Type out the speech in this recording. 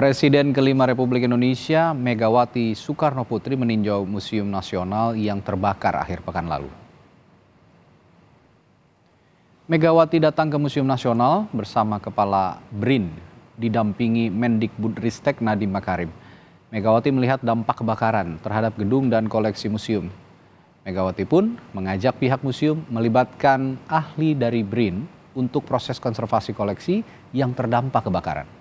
Presiden kelima Republik Indonesia, Megawati Soekarno Putri meninjau Museum Nasional yang terbakar akhir pekan lalu. Megawati datang ke Museum Nasional bersama Kepala BRIN, didampingi Mendikbud Ristek Nadiem Makarim. Megawati melihat dampak kebakaran terhadap gedung dan koleksi museum. Megawati pun mengajak pihak museum melibatkan ahli dari BRIN untuk proses konservasi koleksi yang terdampak kebakaran.